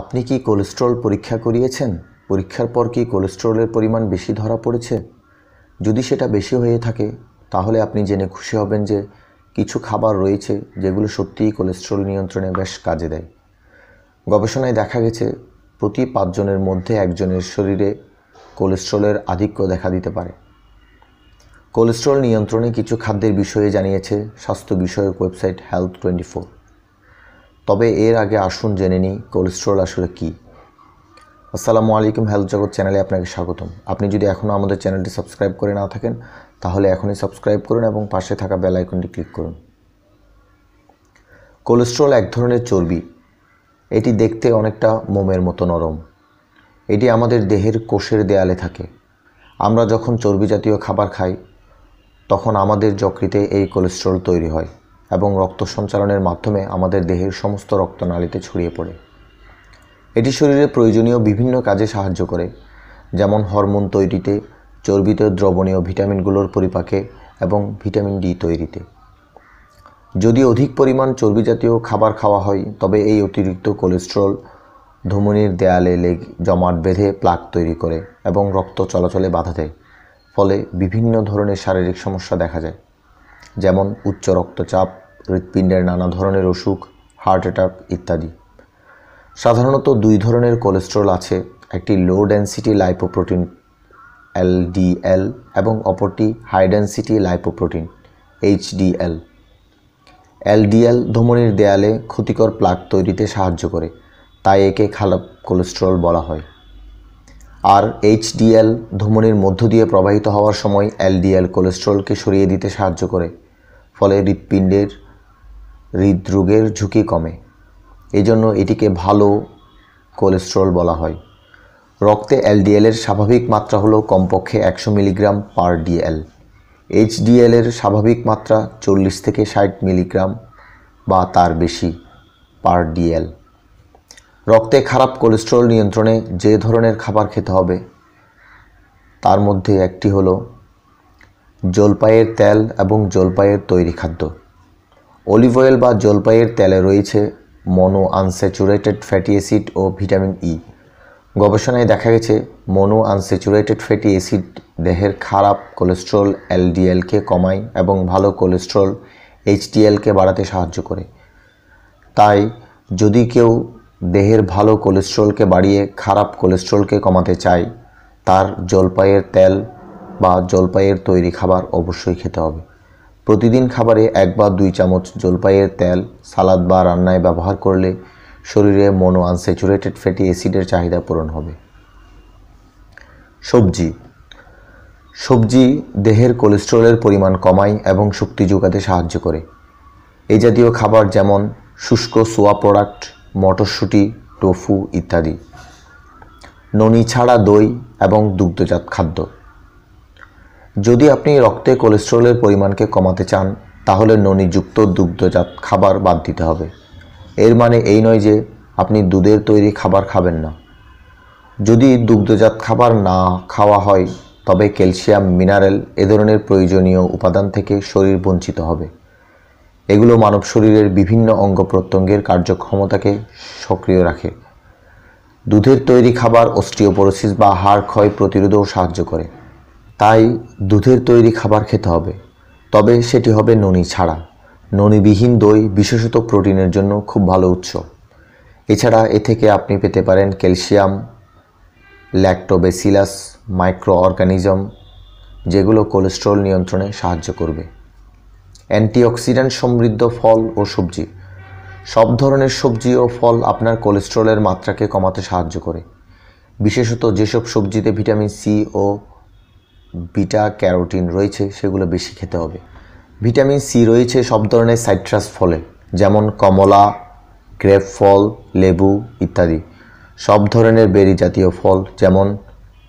আপনি কি কোলেস্ট্রল পরীক্ষা করিয়েছেন পরীক্ষার পর কি কোলেস্ট্রলের পরিমাণ বেশি ধরা পড়েছে যদি সেটা বেশি হয়ে থাকে তাহলে আপনি জেনে খুশি হবেন যে কিছু খাবার রয়েছে যেগুলো সত্যিই কোলেস্ট্রল নিয়ন্ত্রণে বেশ কাজে দেয় গবেষণায় দেখা গেছে প্রতি পাঁচজনের মধ্যে একজনের শরীরে কোলেস্ট্রলের আধিক্য দেখা দিতে পারে কোলেস্ট্রল নিয়ন্ত্রণে কিছু খাদ্যের বিষয়ে জানিয়েছে স্বাস্থ্য বিষয়ক ওয়েবসাইট হেলথ টোয়েন্টি ফোর তবে এর আগে আসুন জেনে নিই কোলেস্ট্রল আসলে কী আসসালামু আলাইকুম হেলথ জগৎ চ্যানেলে আপনাকে স্বাগতম আপনি যদি এখনও আমাদের চ্যানেলটি সাবস্ক্রাইব করে না থাকেন তাহলে এখনই সাবস্ক্রাইব করুন এবং পাশে থাকা বেল আইকনটি ক্লিক করুন কোলেস্ট্রল এক ধরনের চর্বি এটি দেখতে অনেকটা মোমের মতো নরম এটি আমাদের দেহের কোষের দেয়ালে থাকে আমরা যখন চর্বি জাতীয় খাবার খাই তখন আমাদের যকৃতে এই কোলেস্ট্রল তৈরি হয় এবং রক্ত সঞ্চালনের মাধ্যমে আমাদের দেহের সমস্ত রক্তনালীতে ছড়িয়ে পড়ে এটি শরীরে প্রয়োজনীয় বিভিন্ন কাজে সাহায্য করে যেমন হরমোন তৈরিতে চর্বিত দ্রবণীয় ভিটামিনগুলোর পরিপাকে এবং ভিটামিন ডি তৈরিতে যদি অধিক পরিমাণ চর্বি জাতীয় খাবার খাওয়া হয় তবে এই অতিরিক্ত কোলেস্ট্রল ধমনির দেয়ালে লেগ জমাট বেঁধে প্লাক তৈরি করে এবং রক্ত চলাচলে বাধা দেয় ফলে বিভিন্ন ধরনের শারীরিক সমস্যা দেখা যায় যেমন উচ্চ রক্তচাপ হৃৎপিণ্ডের নানা ধরনের অসুখ হার্ট অ্যাটাক ইত্যাদি সাধারণত দুই ধরনের কোলেস্ট্রল আছে একটি লো ডেন্সিটি লাইপোপ্রোটিন এলডিএল এবং অপরটি high density lipoprotein HDL LDL ধমনির দেয়ালে ক্ষতিকর প্লাক তৈরিতে সাহায্য করে তাই একে খারাপ কোলেস্ট্রল বলা হয় আর এইচডিএল ধমনির মধ্য দিয়ে প্রবাহিত হওয়ার সময় এলডিএল কোলেস্ট্রলকে সরিয়ে দিতে সাহায্য করে ফলে হৃৎপিণ্ডের হৃদরোগের ঝুঁকি কমে এজন্য এটিকে ভালো কোলেস্ট্রল বলা হয় রক্তে এলডিএলের স্বাভাবিক মাত্রা হলো কমপক্ষে একশো মিলিগ্রাম পার ডিএল এইচডিএলের স্বাভাবিক মাত্রা চল্লিশ থেকে ষাট মিলিগ্রাম বা তার বেশি পার ডিএল রক্তে খারাপ কোলেস্ট্রল নিয়ন্ত্রণে যে ধরনের খাবার খেতে হবে তার মধ্যে একটি হলো জলপাইয়ের তেল এবং জলপাইয়ের তৈরি খাদ্য অলিভ অয়েল বা জলপাইয়ের তেলে রয়েছে মনো আনস্যাচুরেটেড ফ্যাটি অ্যাসিড ও ভিটামিন ই গবেষণায় দেখা গেছে মনো আনস্যাচুরেটেড ফ্যাটি অ্যাসিড দেহের খারাপ কোলেস্ট্রল এলডিএলকে কমায় এবং ভালো কোলেস্ট্রল এইচডিএলকে বাড়াতে সাহায্য করে তাই যদি কেউ দেহের ভালো কোলেস্ট্রলকে বাড়িয়ে খারাপ কোলেস্ট্রলকে কমাতে চাই তার জলপাইয়ের তেল বা জলপাইয়ের তৈরি খাবার অবশ্যই খেতে হবে প্রতিদিন খাবারে এক বা দুই চামচ জলপাইয়ের তেল সালাদ বা রান্নায় ব্যবহার করলে শরীরে মনো আনস্যাচুরেটেড ফ্যাটি অ্যাসিডের চাহিদা পূরণ হবে সবজি সবজি দেহের কোলেস্ট্রলের পরিমাণ কমায় এবং শক্তি যোগাতে সাহায্য করে এই জাতীয় খাবার যেমন শুষ্ক সোয়া প্রোডাক্ট মটরশুঁটি টোফু ইত্যাদি ননি ছাড়া দই এবং দুগ্ধজাত খাদ্য যদি আপনি রক্তে কোলেস্ট্রলের পরিমাণকে কমাতে চান তাহলে ননিযুক্ত দুগ্ধজাত খাবার বাদ দিতে হবে এর মানে এই নয় যে আপনি দুধের তৈরি খাবার খাবেন না যদি দুগ্ধজাত খাবার না খাওয়া হয় তবে ক্যালসিয়াম মিনারেল এ ধরনের প্রয়োজনীয় উপাদান থেকে শরীর বঞ্চিত হবে এগুলো মানব শরীরের বিভিন্ন অঙ্গ প্রত্যঙ্গের কার্যক্ষমতাকে সক্রিয় রাখে দুধের তৈরি খাবার অস্ট্রিওপোরোসিস বা হাড় ক্ষয় প্রতিরোধেও সাহায্য করে তাই দুধের তৈরি খাবার খেতে হবে তবে সেটি হবে ননি ছাড়া ননিবিহীন দই বিশেষত প্রোটিনের জন্য খুব ভালো উৎস এছাড়া এ থেকে আপনি পেতে পারেন ক্যালসিয়াম ল্যাক্টোবেসিলাস মাইক্রো অর্গানিজম যেগুলো কোলেস্ট্রল নিয়ন্ত্রণে সাহায্য করবে অ্যান্টিঅক্সিডেন্ট সমৃদ্ধ ফল ও সবজি সব ধরনের সবজি ও ফল আপনার কোলেস্ট্রলের মাত্রাকে কমাতে সাহায্য করে বিশেষত যেসব সবজিতে ভিটামিন সি ও বিটা ক্যারোটিন রয়েছে সেগুলো বেশি খেতে হবে ভিটামিন সি রয়েছে সব ধরনের সাইট্রাস ফলে যেমন কমলা গ্রেপ ফল লেবু ইত্যাদি সব ধরনের বেরি জাতীয় ফল যেমন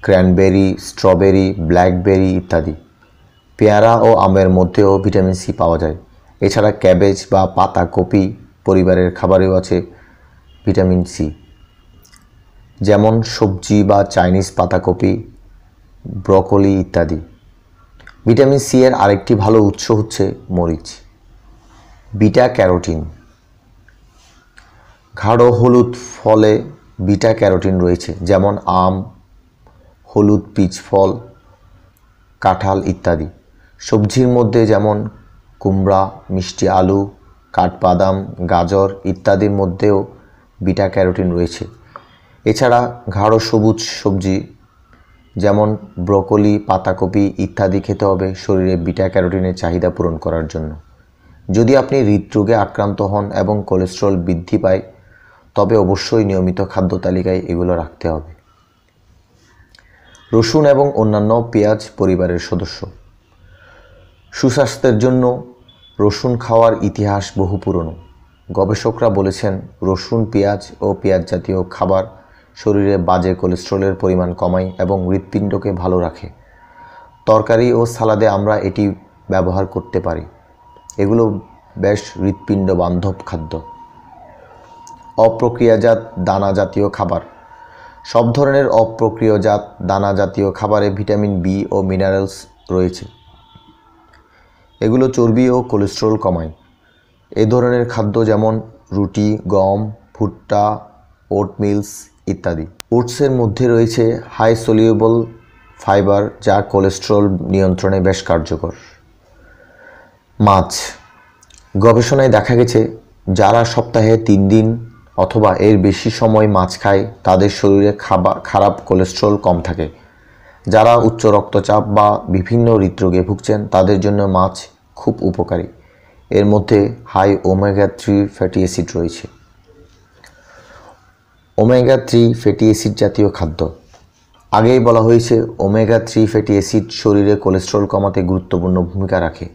ক্র্যানবেরি স্ট্রবেরি ব্ল্যাকবেরি ইত্যাদি পেয়ারা ও আমের মধ্যেও ভিটামিন সি পাওয়া যায় এছাড়া ক্যাবেজ বা পাতা কপি পরিবারের খাবারেও আছে ভিটামিন সি যেমন সবজি বা চাইনিজ পাতাকপি ব্রকলি ইত্যাদি ভিটামিন সি এর আরেকটি ভালো উৎস হচ্ছে মরিচ বিটা ক্যারোটিন ঘাড়ো হলুদ ফলে বিটা ক্যারোটিন রয়েছে যেমন আম হলুদ পিচ ফল কাঁঠাল ইত্যাদি সবজির মধ্যে যেমন কুমড়া মিষ্টি আলু কাঠবাদাম গাজর ইত্যাদির মধ্যেও বিটা ক্যারোটিন রয়েছে এছাড়া ঘাড়ো সবুজ সবজি যেমন ব্রকলি পাতাকপি ইত্যাদি খেতে হবে শরীরে বিটা ক্যারোটিনের চাহিদা পূরণ করার জন্য যদি আপনি হৃদরোগে আক্রান্ত হন এবং কোলেস্ট্রল বৃদ্ধি পায় তবে অবশ্যই নিয়মিত খাদ্য তালিকায় এগুলো রাখতে হবে রসুন এবং অন্যান্য পেঁয়াজ পরিবারের সদস্য সুস্বাস্থ্যের জন্য রসুন খাওয়ার ইতিহাস বহু পুরনো গবেষকরা বলেছেন রসুন পেঁয়াজ ও পেঁয়াজ জাতীয় খাবার শরীরে বাজে কোলেস্ট্রলের পরিমাণ কমায় এবং হৃৎপিণ্ডকে ভালো রাখে তরকারি ও সালাদে আমরা এটি ব্যবহার করতে পারি এগুলো বেশ হৃৎপিণ্ড বান্ধব খাদ্য অপ্রক্রিয়াজাত দানা জাতীয় খাবার সব ধরনের অপ্রক্রিয়জাত দানা জাতীয় খাবারে ভিটামিন বি ও মিনারেলস রয়েছে এগুলো চর্বি ও কোলেস্ট্রল কমায় এ ধরনের খাদ্য যেমন রুটি গম ভুট্টা ওটমিলস ইত্যাদি ওটসের মধ্যে রয়েছে হাই সলিউবল ফাইবার যা কোলেস্ট্রল নিয়ন্ত্রণে বেশ কার্যকর মাছ গবেষণায় দেখা গেছে যারা সপ্তাহে তিন দিন অথবা এর বেশি সময় মাছ খায় তাদের শরীরে খাবার খারাপ কোলেস্ট্রল কম থাকে যারা উচ্চ রক্তচাপ বা বিভিন্ন হৃদরোগে ভুগছেন তাদের জন্য মাছ খুব উপকারী এর মধ্যে high omega three fatty acid রয়েছে ওমেগা থ্রি ফ্যাটি অ্যাসিড জাতীয় খাদ্য আগেই বলা হয়েছে ওমেগা থ্রি ফ্যাটি অ্যাসিড শরীরে কোলেস্ট্রল কমাতে গুরুত্বপূর্ণ ভূমিকা রাখে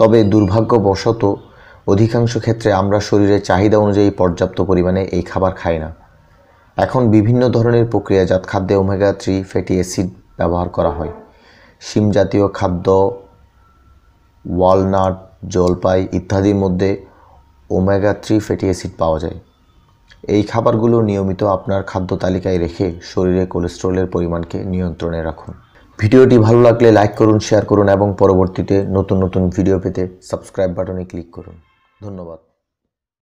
তবে দুর্ভাগ্যবশত অধিকাংশ ক্ষেত্রে আমরা শরীরে চাহিদা অনুযায়ী পর্যাপ্ত পরিমাণে এই খাবার খাই না এখন বিভিন্ন ধরনের প্রক্রিয়াজাত খাদ্যে ওমেগা থ্রি ফ্যাটি অ্যাসিড ব্যবহার করা হয় শিম জাতীয় খাদ্য ওয়ালনাট জলপাই ইত্যাদির মধ্যে ওমেগা থ্রি ফ্যাটি অ্যাসিড পাওয়া যায় এই খাবারগুলো নিয়মিত আপনার খাদ্য তালিকায় রেখে শরীরে কোলেস্ট্রলের পরিমাণকে নিয়ন্ত্রণে রাখুন ভিডিওটি ভালো লাগলে লাইক করুন শেয়ার করুন এবং পরবর্তীতে নতুন নতুন ভিডিও পেতে সাবস্ক্রাইব বাটনে ক্লিক করুন ধন্যবাদ